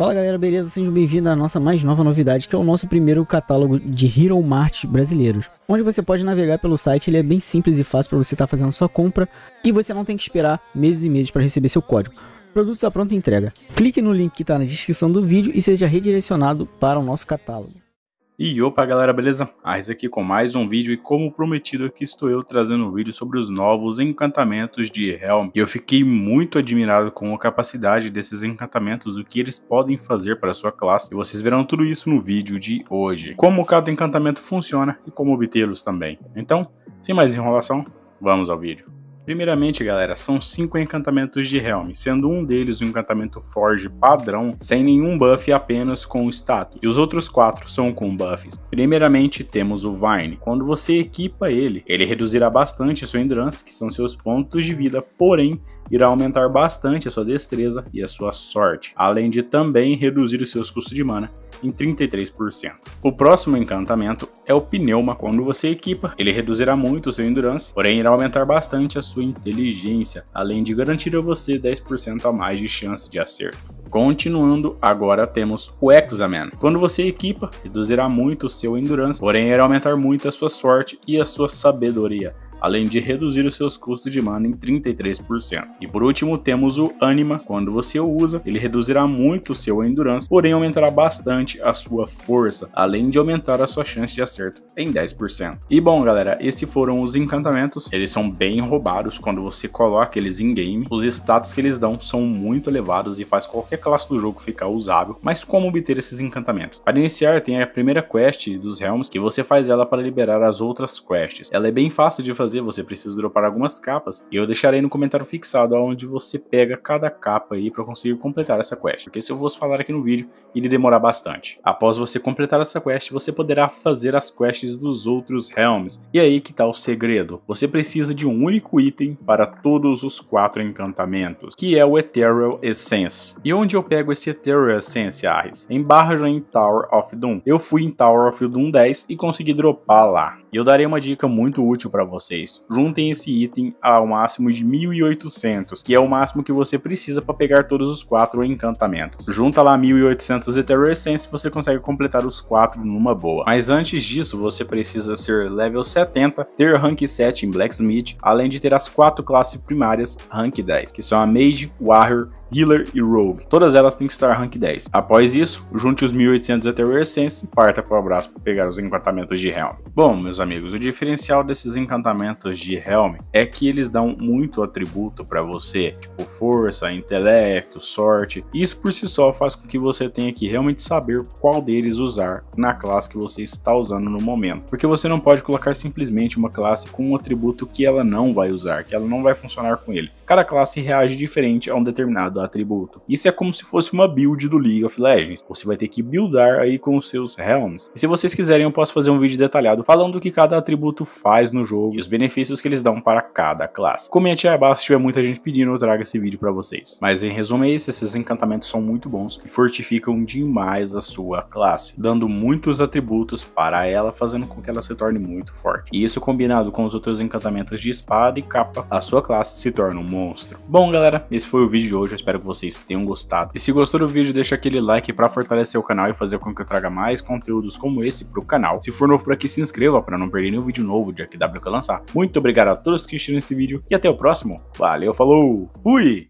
Fala galera, beleza? Sejam bem-vindos à nossa mais nova novidade, que é o nosso primeiro catálogo de Hero Mart brasileiros. Onde você pode navegar pelo site, ele é bem simples e fácil para você estar tá fazendo sua compra e você não tem que esperar meses e meses para receber seu código. Produtos à pronta entrega. Clique no link que está na descrição do vídeo e seja redirecionado para o nosso catálogo. E opa galera, beleza? Ars aqui com mais um vídeo e como prometido aqui estou eu trazendo um vídeo sobre os novos encantamentos de Helm. E eu fiquei muito admirado com a capacidade desses encantamentos, o que eles podem fazer para a sua classe e vocês verão tudo isso no vídeo de hoje. Como cada encantamento funciona e como obtê-los também. Então, sem mais enrolação, vamos ao vídeo. Primeiramente, galera, são cinco encantamentos de Helm, sendo um deles um encantamento Forge padrão, sem nenhum buff apenas com o status, e os outros quatro são com buffs. Primeiramente, temos o Vine. Quando você equipa ele, ele reduzirá bastante sua Endurance, que são seus pontos de vida, porém, irá aumentar bastante a sua destreza e a sua sorte, além de também reduzir os seus custos de mana em 33%. O próximo encantamento é o Pneuma. Quando você equipa, ele reduzirá muito o seu Endurance, porém irá aumentar bastante a sua Inteligência, além de garantir a você 10% a mais de chance de acerto. Continuando, agora temos o Examen. Quando você equipa, reduzirá muito o seu Endurance, porém irá aumentar muito a sua sorte e a sua sabedoria além de reduzir os seus custos de mana em 33%. E por último, temos o Anima. Quando você o usa, ele reduzirá muito o seu Endurance, porém aumentará bastante a sua força, além de aumentar a sua chance de acerto em 10%. E bom, galera, esses foram os encantamentos. Eles são bem roubados quando você coloca eles em game. Os status que eles dão são muito elevados e faz qualquer classe do jogo ficar usável. Mas como obter esses encantamentos? Para iniciar, tem a primeira quest dos Realms, que você faz ela para liberar as outras quests. Ela é bem fácil de fazer fazer, você precisa dropar algumas capas, e eu deixarei no comentário fixado aonde você pega cada capa aí para conseguir completar essa quest, porque se eu fosse falar aqui no vídeo, iria demorar bastante. Após você completar essa quest, você poderá fazer as quests dos outros realms, e aí que tá o segredo, você precisa de um único item para todos os quatro encantamentos, que é o Ethereal Essence. E onde eu pego esse Ethereal Essence, Ares? Em Barjan Tower of Doom. Eu fui em Tower of Doom 10 e consegui dropar lá. E eu darei uma dica muito útil para vocês vocês. Juntem esse item ao máximo de 1800, que é o máximo que você precisa para pegar todos os quatro encantamentos. Junta lá 1800 Ethereum Essence, você consegue completar os quatro numa boa. Mas antes disso, você precisa ser level 70, ter rank 7 em Blacksmith, além de ter as quatro classes primárias rank 10, que são a Mage, Warrior, Healer e Rogue. Todas elas têm que estar rank 10. Após isso, junte os 1800 Ethereum Essence e parta para o abraço para pegar os encantamentos de Helm. Bom, meus amigos, o diferencial desses encantamentos de Helm é que eles dão muito atributo para você, tipo força, intelecto, sorte. Isso por si só faz com que você tenha que realmente saber qual deles usar na classe que você está usando no momento, porque você não pode colocar simplesmente uma classe com um atributo que ela não vai usar, que ela não vai funcionar com ele. Cada classe reage diferente a um determinado atributo. Isso é como se fosse uma build do League of Legends. Você vai ter que buildar aí com os seus Helms. E se vocês quiserem, eu posso fazer um vídeo detalhado falando o que cada atributo faz no jogo e os benefícios benefícios que eles dão para cada classe. Comente aí abaixo se tiver muita gente pedindo, eu trago esse vídeo para vocês. Mas em resumo é isso, esses encantamentos são muito bons e fortificam demais a sua classe, dando muitos atributos para ela, fazendo com que ela se torne muito forte. E isso combinado com os outros encantamentos de espada e capa, a sua classe se torna um monstro. Bom galera, esse foi o vídeo de hoje, eu espero que vocês tenham gostado. E se gostou do vídeo, deixa aquele like para fortalecer o canal e fazer com que eu traga mais conteúdos como esse pro canal. Se for novo por aqui, se inscreva para não perder nenhum vídeo novo de AQW que lançar. Muito obrigado a todos que assistiram esse vídeo e até o próximo. Valeu, falou, fui!